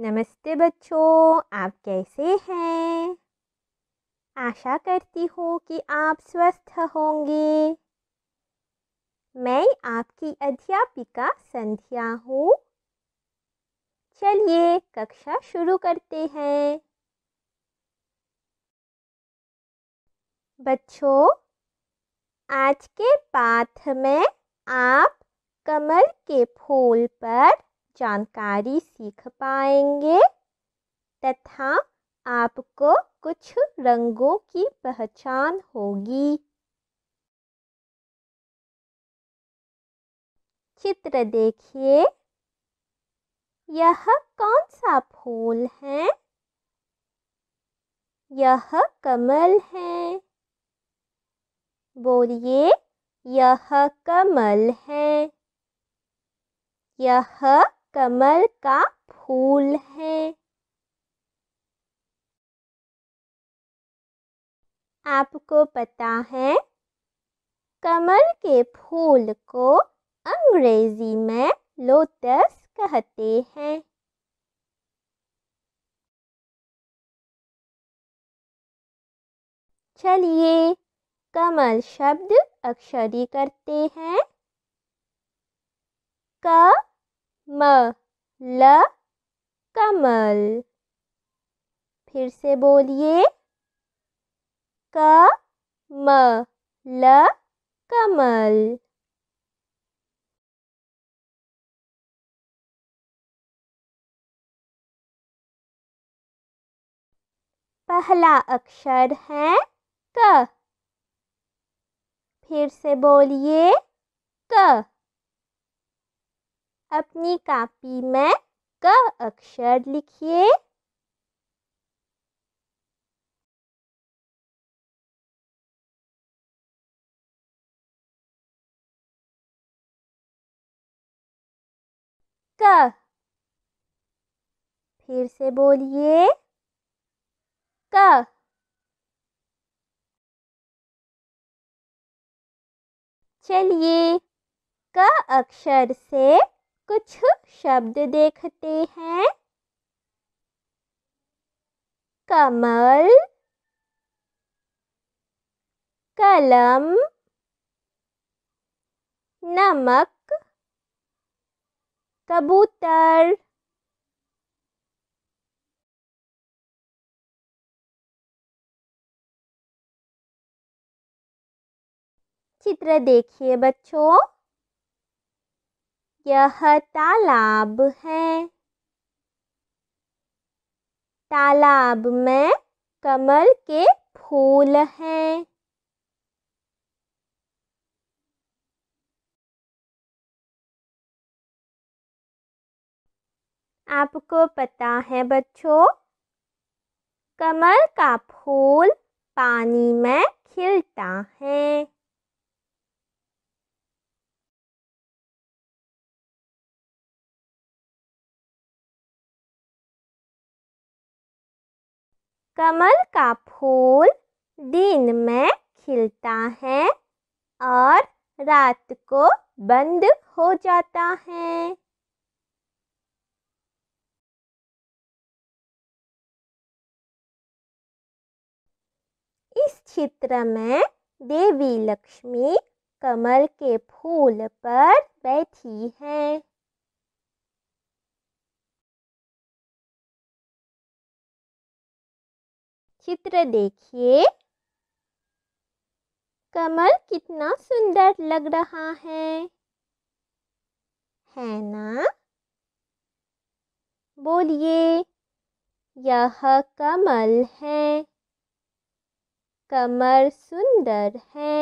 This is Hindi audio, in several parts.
नमस्ते बच्चों आप कैसे हैं आशा करती हूँ कि आप स्वस्थ होंगे मैं आपकी अध्यापिका संध्या हूँ चलिए कक्षा शुरू करते हैं बच्चों आज के पाठ में आप कमल के फूल पर जानकारी सीख पाएंगे तथा आपको कुछ रंगों की पहचान होगी चित्र देखिए यह कौन सा फूल है यह कमल है बोलिए यह कमल है यह कमल का फूल है आपको पता है कमल के फूल को अंग्रेजी में लोटस कहते हैं चलिए कमल शब्द अक्षरी करते हैं क म ल कमल फिर से बोलिए क म ल कमल पहला अक्षर है क फिर से बोलिए क अपनी कापी में क अक्षर लिखिए क फिर से बोलिए क चलिए क अक्षर से कुछ शब्द देखते हैं कमल कलम नमक कबूतर चित्र देखिए बच्चों यह तालाब है तालाब में कमल के फूल हैं आपको पता है बच्चों कमल का फूल पानी में खिलता है कमल का फूल दिन में खिलता है और रात को बंद हो जाता है इस चित्र में देवी लक्ष्मी कमल के फूल पर बैठी है चित्र देखिए कमल कितना सुंदर लग रहा है है ना बोलिए यह कमल है कमर सुंदर है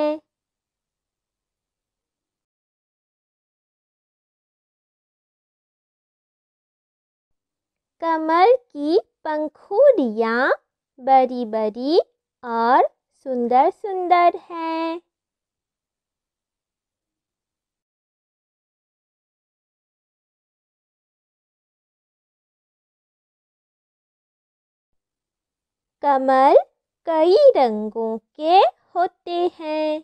कमर की पंखुड़ियाँ बड़ी बड़ी और सुंदर सुंदर हैं कमल कई रंगों के होते हैं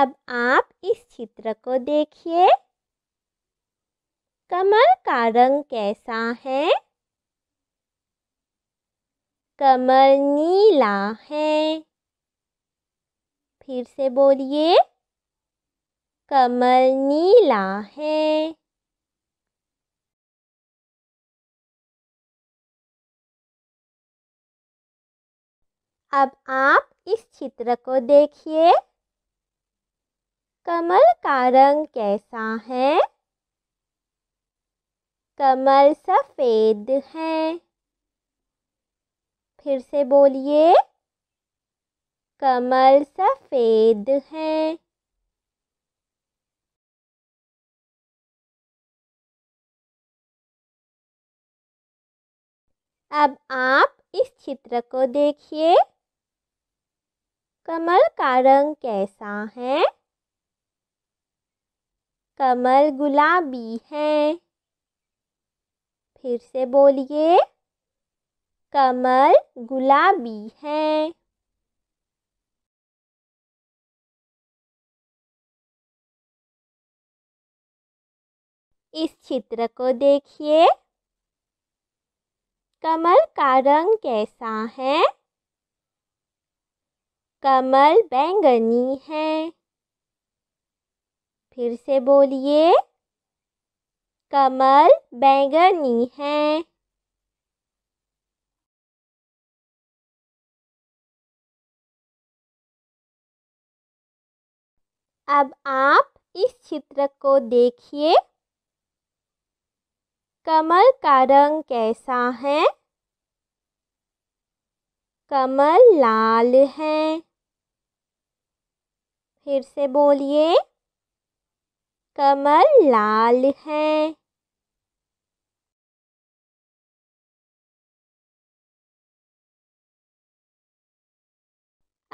अब आप इस चित्र को देखिए कमल का रंग कैसा है कमल नीला है फिर से बोलिए कमल नीला है अब आप इस चित्र को देखिए कमल का रंग कैसा है कमल सफ़ेद है फिर से बोलिए कमल सफ़ेद है अब आप इस चित्र को देखिए कमल का रंग कैसा है कमल गुलाबी है फिर से बोलिए कमल गुलाबी है इस चित्र को देखिए कमल का रंग कैसा है कमल बैंगनी है फिर से बोलिए कमल बैंगनी है अब आप इस चित्र को देखिए कमल का रंग कैसा है कमल लाल है फिर से बोलिए कमल लाल है।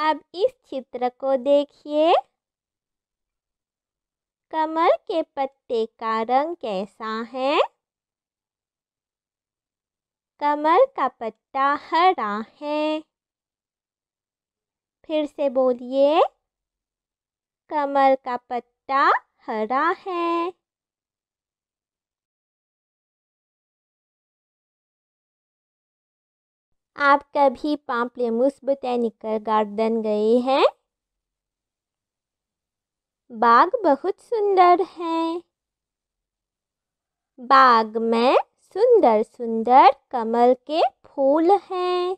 अब इस चित्र को देखिए कमल के पत्ते का रंग कैसा है कमल का पत्ता हरा है फिर से बोलिए कमल का पत्ता हरा है आप कभी पाम्पलेमुस बोटेनिकल गार्डन गए हैं बाग बहुत सुंदर है बाग में सुंदर सुंदर कमल के फूल हैं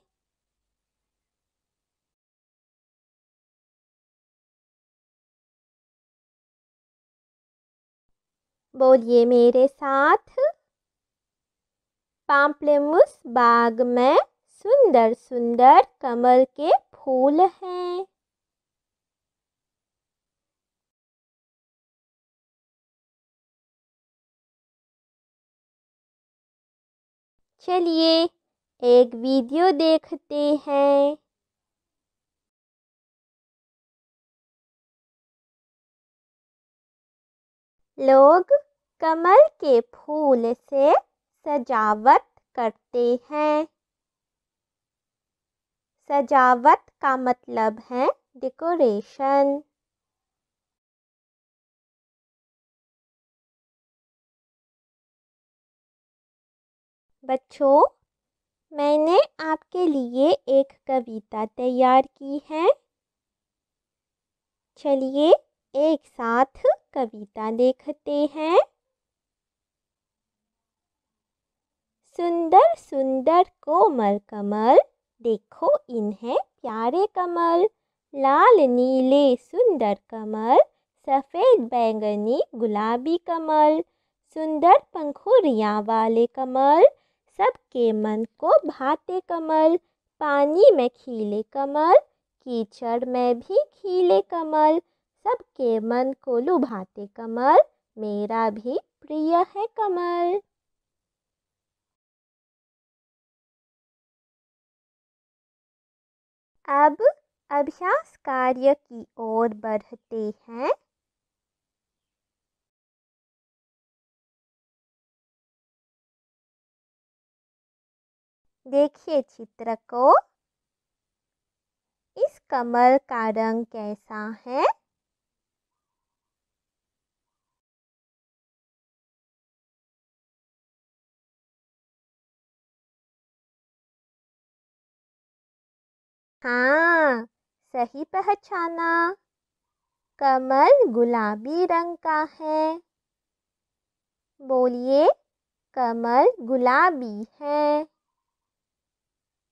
बोलिए मेरे साथ पाम्पलेमुस बाग में सुंदर सुंदर कमल के फूल हैं चलिए एक वीडियो देखते हैं लोग कमल के फूल से सजावट करते हैं सजावट का मतलब है डेकोरेशन बच्चों मैंने आपके लिए एक कविता तैयार की है चलिए एक साथ कविता देखते हैं सुंदर सुंदर कोमल कमल देखो इन्हें प्यारे कमल लाल नीले सुंदर कमल सफ़ेद बैंगनी गुलाबी कमल सुंदर पंखुड़ियाँ वाले कमल सबके मन को भाते कमल पानी में खिले कमल कीचड़ में भी खिले कमल सबके मन को लुभाते कमल मेरा भी प्रिय है कमल अब अभ्यास कार्य की ओर बढ़ते हैं देखिए चित्र को इस कमल का रंग कैसा है हाँ सही पहचाना कमल गुलाबी रंग का है बोलिए कमल गुलाबी है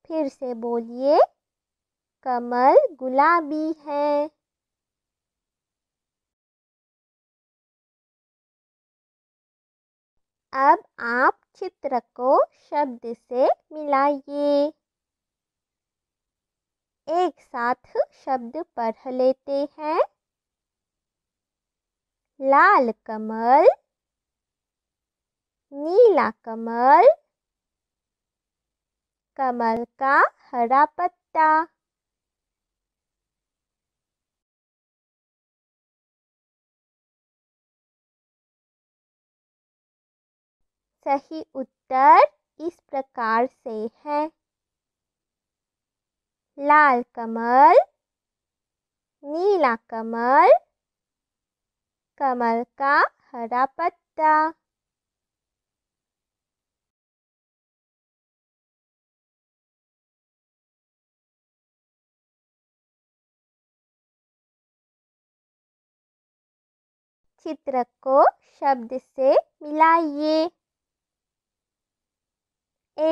फिर से बोलिए कमल गुलाबी है अब आप चित्र को शब्द से मिलाइए एक साथ शब्द पढ़ लेते हैं लाल कमल नीला कमल कमल का हरा पत्ता सही उत्तर इस प्रकार से है लाल कमल नीला कमल कमल का हरा पत्ता चित्र को शब्द से मिलाइए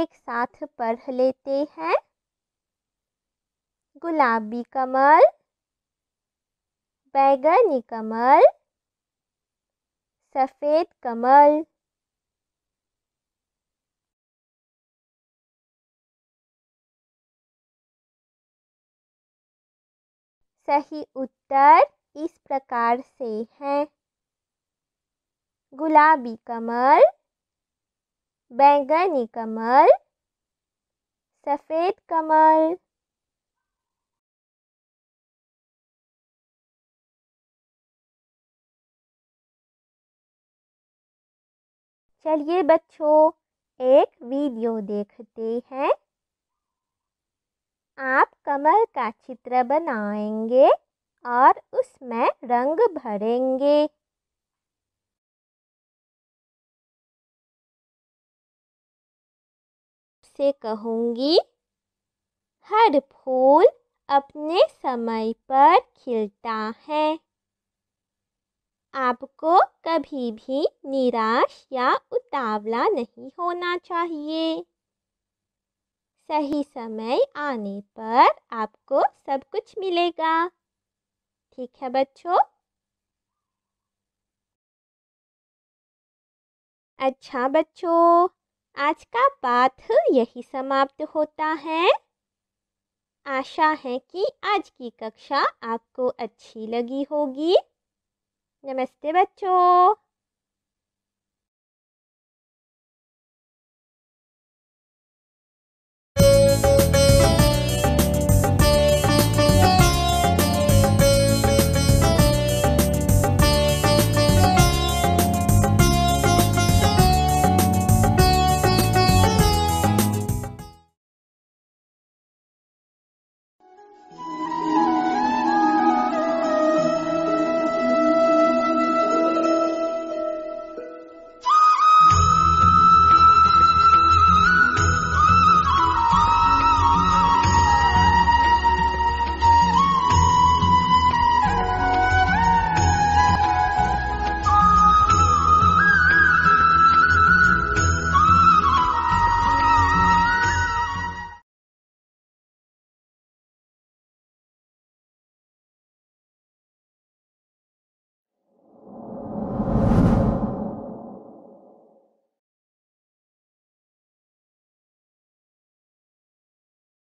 एक साथ पढ़ लेते हैं गुलाबी कमल बैगनी कमल सफ़ेद कमल सही उत्तर इस प्रकार से है गुलाबी कमल बैंगनी कमल सफ़ेद कमल चलिए बच्चों एक वीडियो देखते हैं आप कमल का चित्र बनाएंगे और उसमें रंग भरेंगे से कहूंगी हर फूल अपने समय पर खिलता है आपको कभी भी निराश या उतावला नहीं होना चाहिए सही समय आने पर आपको सब कुछ मिलेगा ठीक है बच्चों अच्छा बच्चों आज का पाठ यही समाप्त होता है आशा है कि आज की कक्षा आपको अच्छी लगी होगी Namaste, Bacho.